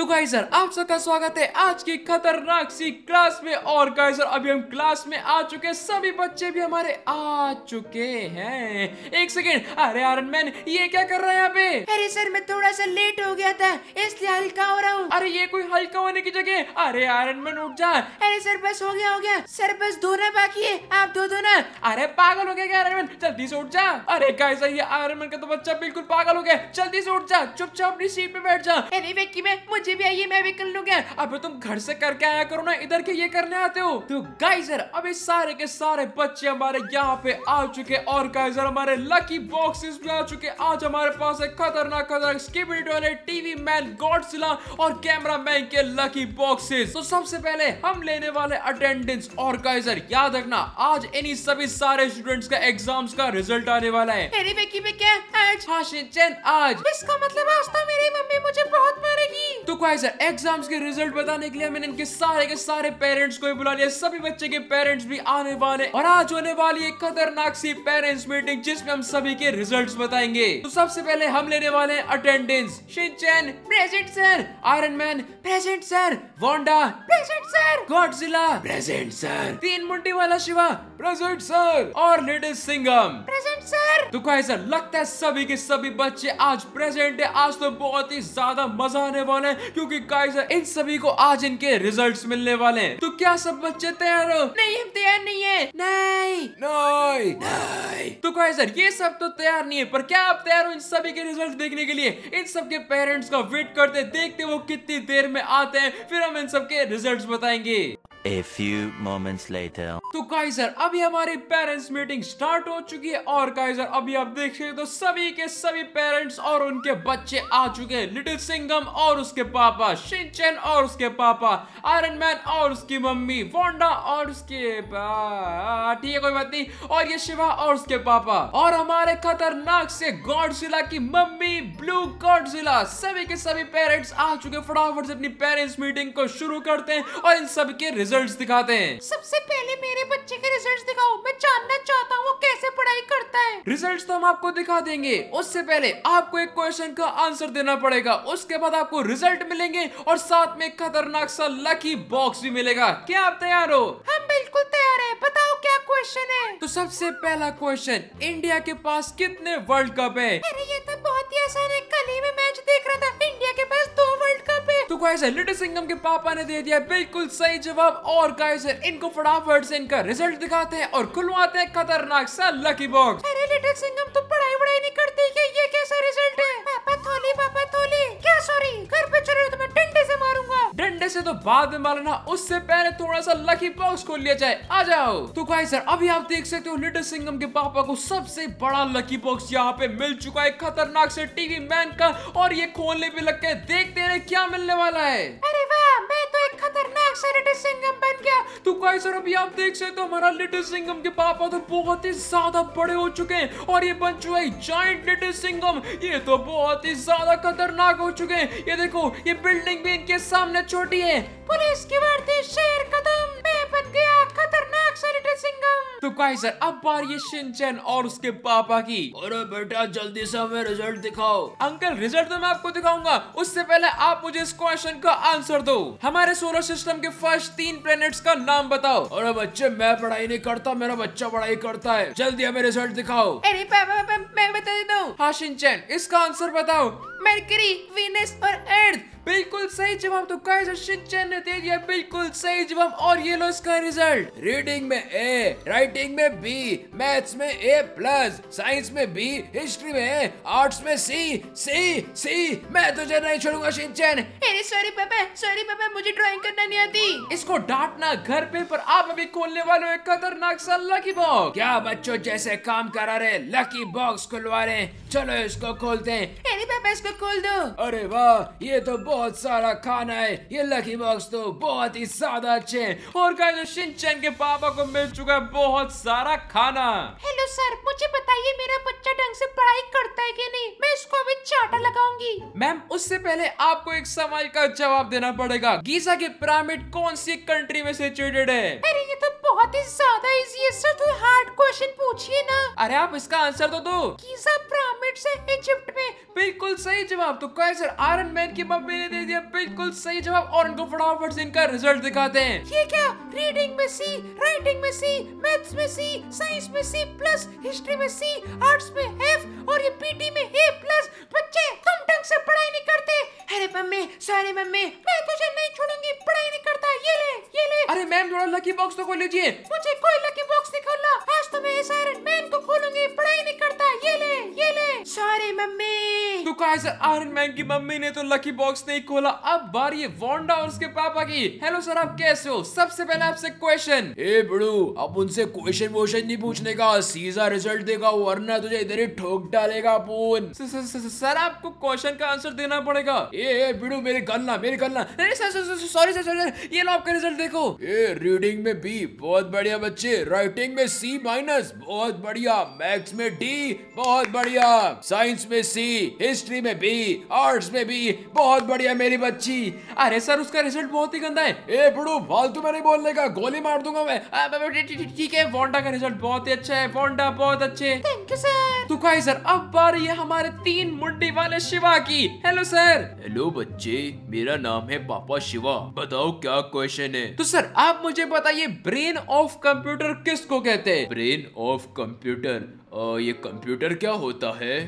तो गाइजर आप सबका स्वागत है आज की खतरनाक सी क्लास में और गाइजर अभी हम क्लास में आ चुके सभी बच्चे भी हमारे आ चुके हैं एक सेकेंड अरे आयरन मैन ये क्या कर रहा है यहाँ पे अरे सर मैं थोड़ा सा लेट हो गया था इसलिए हल्का हो रहा हूँ अरे ये कोई हल्का होने की जगह अरे आयरन मैन उठ जा अरे सर बस हो गया हो गया सर बस धोना बाकी है आप धो दो ना अरे पागल हो गया आयरन मैन जल्दी से उठ जा अरे गाइस ये आयरन मैन का तो बच्चा बिल्कुल पागल हो गया जल्दी से उठ जा चुपचाप अपनी सीट पे बैठ जा अरे मुझे से भी आइए मैं भी कर लूंगा अब तुम घर से करके आया करो ना इधर के ये करने आते हो तो गाइजर अभी सारे के सारे बच्चे हमारे यहाँ पे आ चुके और गाइजर हमारे लकी बॉक्सेस भी आ चुके आज हमारे पास है खतरनाक खतरनाक स्किबिट वाले टीवी मैन गॉडसिला और कैमरा मैन के लकी बॉक्सेस तो सबसे पहले हम लेने वाले अटेंडेंस और गाइजर याद रखना आज इन्हीं सभी सारे स्टूडेंट्स का एग्जाम्स का रिजल्ट आने वाला है मेरी बेकी में क्या आज हाशिन चैन आज इसका मतलब आज तो मेरी मम्मी मुझे बहुत मारेगी तो गाइस एग्जाम्स के रिजल्ट बताने के लिए मैंने इनके सारे के सारे पेरेंट्स को बुला लिया सभी बच्चे के पेरेंट्स भी आने वाले और आज होने वाली एक खतरनाक सी पेरेंट्स मीटिंग जिसमें हम सभी के रिजल्ट बताएंगे तो सबसे पहले हम लेने वाले हैं attendance Shinchan present sir Iron Man present sir Wanda present sir Godzilla present sir तीन मुंडी वाला शिवा प्रेजेंट सर और लेडीज सिंगम प्रेजेंट सर तो गाइस लगता है सभी के सभी बच्चे आज प्रेजेंट है आज तो बहुत ही ज्यादा मजा आने वाला है क्योंकि गाइस इन सभी को आज इनके रिजल्ट्स मिलने वाले हैं तो क्या सब बच्चे तैयार हो नहीं हम तैयार नहीं है नहीं नहीं नहीं तो गाइस ये सब तो तैयार नहीं है पर क्या आप तैयार हो इन सभी के रिजल्ट देखने के लिए इन सबके पेरेंट्स का वेट करते देखते वो कितनी देर में आते हैं फिर हम इन सबके रिजल्ट बताएंगे A few moments later. तो काइजर अभी हमारी पेरेंट्स मीटिंग स्टार्ट हो चुकी है और काइजर अभी आप देख सकते तो सभी के सभी पेरेंट्स और उनके बच्चे आ चुके हैं लिटिल सिंगम और उसके पापा शिंचन और उसके पापा आयरन मैन और उसकी मम्मी वोंडा और उसके ठीक है कोई बात नहीं और ये शिवा और उसके पापा और हमारे खतरनाक से गॉडजिला की मम्मी ब्लू गॉडजिला सभी के सभी पेरेंट्स आ चुके फटाफट से अपनी पेरेंट्स मीटिंग को शुरू करते हैं और इन सबके रिजल्ट्स दिखाते हैं सबसे पहले मेरे बच्चे के रिजल्ट्स दिखाओ मैं जानना चाहता हूँ वो कैसे पढ़ाई करता है रिजल्ट्स तो हम आपको दिखा देंगे उससे पहले आपको एक क्वेश्चन का आंसर देना पड़ेगा उसके बाद आपको रिजल्ट मिलेंगे और साथ में खतरनाक सा लकी बॉक्स भी मिलेगा क्या आप तैयार हो हम बिल्कुल तैयार है बताओ क्या क्वेश्चन है तो सबसे पहला क्वेश्चन इंडिया के पास कितने वर्ल्ड कप है अरे ये तो बहुत ही आसान है गाइस लिटिल सिंगम के पापा ने दे दिया बिल्कुल सही जवाब और गाइस इनको फटाफट से इनका रिजल्ट दिखाते हैं और खुलवाते हैं खतरनाक सा लकी बॉक्स अरे लिटिल सिंगम तो पढ़ाई वढ़ाई नहीं करते वैसे तो बाद में ना उससे पहले थोड़ा सा लकी बॉक्स खोल लिया जाए आ जाओ तो गाइस सर अभी आप देख सकते हो लिटिल सिंगम के पापा को सबसे बड़ा लकी बॉक्स यहाँ पे मिल चुका है खतरनाक से टीवी मैन का और ये खोलने भी लग गए देखते रहे क्या मिलने वाला है अरे वाह तो तो बहुत ही ज्यादा बड़े हो चुके हैं और ये बन चुका है जाइंट ये तो बहुत ही ज्यादा खतरनाक हो चुके हैं ये देखो ये बिल्डिंग भी इनके सामने छोटी है पुलिस की वर्दी शेर कदम मैं बन खतरनाक तो सर अब बार ये शिनचैन और उसके पापा की अरे बेटा जल्दी से हमें रिजल्ट दिखाओ अंकल रिजल्ट तो मैं आपको दिखाऊंगा उससे पहले आप मुझे इस क्वेश्चन का आंसर दो हमारे सोलर सिस्टम के फर्स्ट तीन प्लेनेट का नाम बताओ अरे बच्चे मैं पढ़ाई नहीं करता मेरा बच्चा पढ़ाई करता है जल्दी हमें रिजल्ट दिखाओ अरे पापा मैं बता देता हूँ हाँ शिनचैन इसका आंसर बताओ मेरकरी वीनस और अर्थ बिल्कुल सही जवाब तो काइजर शिनचैन ने दे दिया बिल्कुल सही जवाब और ये लो इसका रिजल्ट रीडिंग में ए राइटिंग में बी मैथ्स में ए प्लस साइंस में बी हिस्ट्री में आर्ट्स में सी सी सी मैं तुझे नहीं छोड़ूंगा शिनचैन अरे सॉरी पापा सॉरी पापा मुझे ड्राइंग करना नहीं आती इसको डांटना घर पे पर आप अभी खोलने वाले एक खतरनाक सा लकी बॉक्स क्या बच्चों जैसे काम करा रहे लकी बॉक्स खुलवा रहे चलो इसको खोलते हैं अरे पापा इसको खोल दो अरे वाह ये तो बहुत सारा खाना है ये लकी बॉक्स तो बहुत ही ज्यादा अच्छे हैं और तो शिनचैन के पापा को मिल चुका है बहुत सारा खाना हेलो सर मुझे बताइए मेरा बच्चा ढंग से पढ़ाई करता है कि नहीं मैं इसको अभी चाटा लगाऊंगी मैम उससे पहले आपको एक सवाल का जवाब देना पड़ेगा गीजा के पिरामिड कौन सी कंट्री में सिचुएटेड है अरे ये तो बहुत ही ज्यादा इजी है सर तो हार्ड क्वेश्चन पूछिए ना अरे आप इसका आंसर तो दो गीजा मिनट से इजिप्ट में बिल्कुल सही जवाब तो कैसर आयरन मैन की मम्मी ने दे दिया बिल्कुल सही जवाब और उनको फटाफट से इनका रिजल्ट दिखाते हैं ये क्या रीडिंग में सी राइटिंग में सी मैथ्स में सी साइंस में सी प्लस हिस्ट्री में सी आर्ट्स में एफ और ये पीटी में ए प्लस बच्चे तुम ढंग से पढ़ाई नहीं करते अरे मम्मी सॉरी मम्मी मैं तुझे नहीं छोड़ूंगी पढ़ाई नहीं करता ये ले ये ले अरे मैम थोड़ा लकी बॉक्स तो खोल लीजिए मुझे कोई लकी बॉक्स नहीं खोलना आज तो मैं इस आयरन मैन को खोलूंगी पढ़ाई नहीं Sorry, man. तो है सर आयरन मैन की मम्मी ने तो लकी बॉक्स नहीं खोला अब बार ये वॉन्डा और उसके पापा की हेलो सर आप कैसे हो सबसे पहले आपसे क्वेश्चन ए बड़ू अब उनसे क्वेश्चन वोशन नहीं पूछने का सीधा रिजल्ट देगा वरना तुझे इधर ही ठोक डालेगा पून सर आपको क्वेश्चन का आंसर देना पड़ेगा ए बिड़ू मेरे गलना मेरे गलना सॉरी सर सॉरी ये लो आपका रिजल्ट देखो ए रीडिंग में बी बहुत बढ़िया बच्चे राइटिंग में सी माइनस बहुत बढ़िया मैथ्स में डी बहुत बढ़िया साइंस में सी हिस्ट्री हिस्ट्री में भी आर्ट्स में भी बहुत बढ़िया मेरी बच्ची अरे सर उसका रिजल्ट बहुत ही गंदा है ए बड़ू फालतू में नहीं बोलने का गोली मार दूंगा मैं ठीक है वोंडा का रिजल्ट बहुत ही अच्छा है वोंडा बहुत अच्छे थैंक यू सर तो कहा सर अब बार ये हमारे तीन मुंडी वाले शिवा की हेलो सर हेलो बच्चे मेरा नाम है पापा शिवा बताओ क्या क्वेश्चन है तो सर आप मुझे बताइए ब्रेन ऑफ कंप्यूटर किसको कहते हैं ब्रेन ऑफ कंप्यूटर ये कंप्यूटर क्या होता है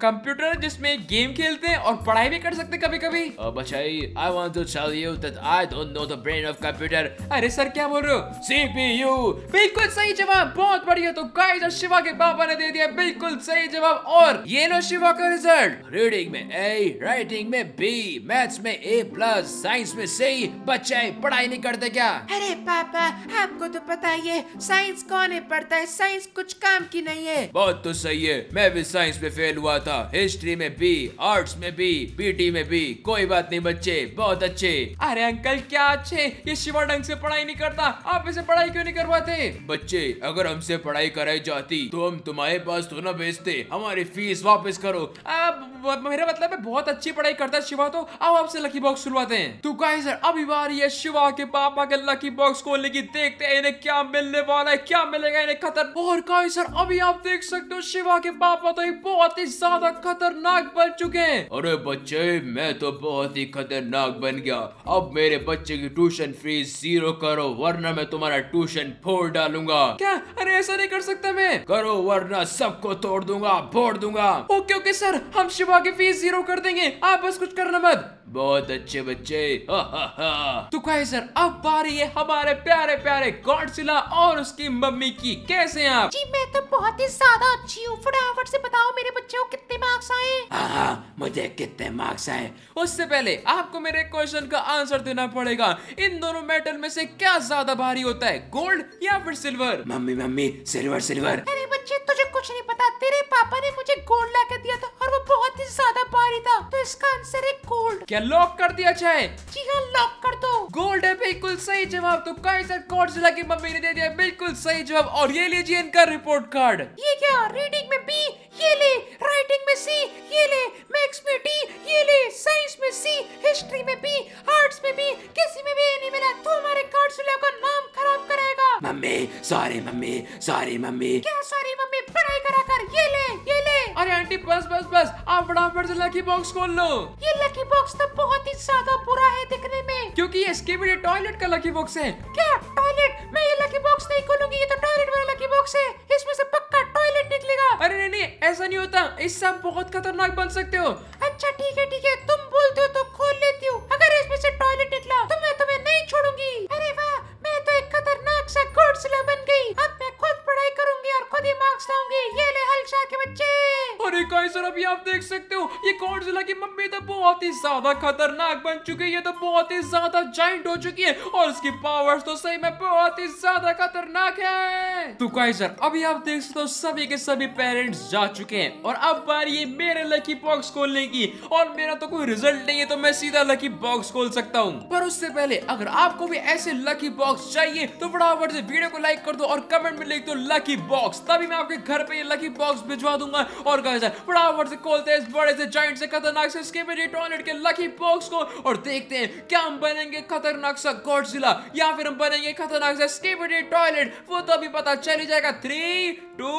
कंप्यूटर जिसमें गेम खेलते हैं और पढ़ाई भी कर सकते हैं कभी कभी but I want to tell you that I don't know the brain of computer अरे सर क्या बोल रहे हो सीपीयू बिल्कुल सही जवाब बहुत बढ़िया तो गाइस और शिवा के पापा ने दे दिया बिल्कुल सही जवाब और ये लो शिवा का रिजल्ट रीडिंग में ए राइटिंग में बी मैथ्स में ए प्लस साइंस में सी बच्चे पढ़ाई नहीं करते क्या अरे पापा आपको तो पता ही है साइंस कौन है पढ़ता है साइंस कुछ काम की नहीं है बहुत तो सही है मैं भी साइंस में फेल हुआ था हिस्ट्री में भी आर्ट्स में भी पीटी में भी कोई बात नहीं बच्चे बहुत अच्छे अरे अंकल क्या अच्छे ये शिवा ढंग से पढ़ाई नहीं करता आप इसे पढ़ाई क्यों नहीं करवाते बच्चे अगर हमसे पढ़ाई कराई जाती तो हम तुम्हारे पास तो ना भेजते हमारी फीस वापस करो अब मेरा मतलब है बहुत अच्छी पढ़ाई करता है शिवा तो अब आपसे लकी बॉक्स सुनवाते हैं तो गाइस अभी बार ये शिवा के पापा के लकी बॉक्स खोलने की देखते हैं इन्हें क्या मिलने वाला है क्या मिलेगा इन्हें खतर और सर अभी आप देख सकते हो शिवा के पापा तो बहुत ही ज्यादा खतरनाक बन चुके हैं अरे बच्चे मैं तो बहुत ही खतरनाक बन गया अब मेरे बच्चे की ट्यूशन फीस जीरो करो वरना मैं तुम्हारा ट्यूशन फोड़ डालूंगा क्या अरे ऐसा नहीं कर सकता मैं करो वरना सबको तोड़ दूंगा फोड़ दूंगा ओके ओके सर हम शिवा की फीस जीरो कर देंगे आप बस कुछ करना मत बहुत अच्छे बच्चे हा हा हा तो सर अब बारी है हमारे प्यारे प्यारे गॉडसिला और उसकी मम्मी की कैसे हैं आप जी मैं तो बहुत ही ज्यादा अच्छी हूँ फटाफट से बताओ मेरे बच्चों को कितने मार्क्स आए हाँ, हाँ, मुझे कितने मार्क्स आए उससे पहले आपको मेरे क्वेश्चन का आंसर देना पड़ेगा इन दोनों मेटल में से क्या ज्यादा भारी होता है गोल्ड या फिर silver mummy mummy silver silver अरे बच्चे तुझे कुछ नहीं पता तेरे पापा ने मुझे गोल्ड ला दिया था और वो बहुत ही ज्यादा भारी था तो इसका आंसर है गोल्ड क्या लॉक कर दिया चाहे अच्छा जी हाँ लॉक कर दो गोल्ड है बिल्कुल सही जवाब तो काइजर कोर्सला की मम्मी ने दे दिया बिल्कुल सही जवाब और ये लीजिए इनका रिपोर्ट कार्ड ये क्या रीडिंग में बी ये ले राइटिंग में सी ये ले मैथ्स में डी ये ले साइंस में सी हिस्ट्री में बी आर्ट्स में बी किसी में भी नहीं मिला तू तो हमारे कोर्सला का नाम खराब करेगा mummy sorry mummy sorry mummy क्या बस बस बस आप फटाफट से लकी बॉक्स खोल लो ये लकी बॉक्स तो बहुत ही ज्यादा बुरा है दिखने में क्योंकि ये भी टॉयलेट का लकी बॉक्स है क्या टॉयलेट मैं ये लकी बॉक्स नहीं खोलूंगी ये तो टॉयलेट वाला लकी बॉक्स है इसमें से पक्का टॉयलेट निकलेगा अरे नहीं नहीं ऐसा नहीं होता इससे आप बहुत खतरनाक बन सकते हो अच्छा ठीक है ठीक है तुम बोलते हो तो खोल लेती हूँ अगर इसमें से टॉयलेट निकला तो मैं तुम्हें नहीं छोड़ूंगी अरे वाह मैं तो एक खतरनाक सा घोड़सला बन गई अब मैं खुद पढ़ाई करूंगी और खुद ही मार्क्स लाऊंगी ये ले हलशा के बच्चे और गाइस सर अभी आप देख सकते हो ये गॉडजिला की मम्मी तो बहुत ही ज्यादा खतरनाक बन चुकी है तो बहुत ही ज्यादा जाइंट हो चुकी है और इसकी पावर्स तो सही में बहुत ही ज्यादा खतरनाक है तो गाइस अभी आप देख सकते हो सभी के सभी पेरेंट्स जा चुके हैं और अब बारी है मेरे लकी बॉक्स खोलने की और मेरा तो कोई रिजल्ट नहीं है तो मैं सीधा लकी बॉक्स खोल सकता हूँ पर उससे पहले अगर आपको भी ऐसे लकी बॉक्स चाहिए तो फटाफट से वीडियो को लाइक कर दो और कमेंट में लिख दो लकी बॉक्स तभी मैं आपके घर पे ये लकी बॉक्स भिजवा दूंगा और से खोलते हैं इस बड़े से से खतरनाक से टॉयलेट के लकी बॉक्स को और देखते हैं क्या हम बनेंगे खतरनाक सा या फिर हम बनेंगे खतरनाक सा टॉयलेट वो तो अभी पता चल ही जाएगा थ्री टू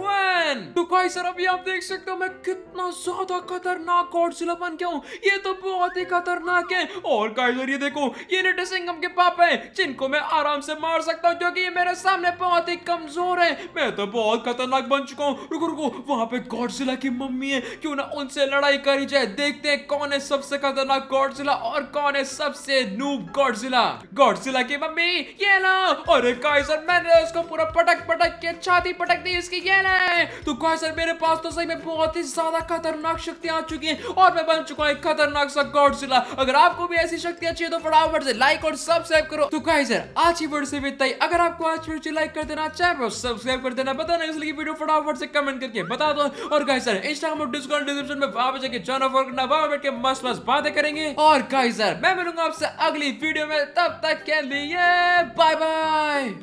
वन तो सर अभी आप देख सकते हो मैं कितना ज्यादा खतरनाक बन गया हूँ ये तो बहुत ही खतरनाक है और ये देखो ये सिंगम के पापा है जिनको मैं आराम से मार सकता हूँ क्योंकि ये मेरे सामने बहुत ही कमजोर है मैं तो बहुत खतरनाक बन चुका हूँ रुको रुको वहां पे गॉड गॉडजिला की मम्मी है क्यों ना उनसे लड़ाई करी जाए देखते हैं कौन है सबसे खतरनाक गॉडजिला और कौन है सबसे नूब गॉडजिला गॉडजिला की मम्मी ये लो अरे कायसर मैंने उसको पूरा पटक पटक के छाती पटक दी इसकी ये ले तो कायसर मेरे पास तो सही में बहुत ही ज्यादा खतरनाक शक्तियां आ चुकी है और मैं बन चुका हूं एक खतरनाक सा गॉडजिला अगर आपको भी ऐसी शक्तियां चाहिए तो फटाफट से लाइक और सब्सक्राइब करो तो कायसर आज ही वीडियो से विदाई अगर आपको आज वीडियो लाइक कर देना चाहे सब्सक्राइब कर देना बता नहीं इसलिए वीडियो फटाफट से कमेंट करके बता दो और गाइस इंस्टाग्राम और डिस्कॉर्ड डिस्क्रिप्शन में वहां पे जाके जॉइन ऑफर करना वहां बैठ के मस्त मस्त बातें करेंगे और गाइस सर मैं मिलूंगा आपसे अगली वीडियो में तब तक के लिए बाय बाय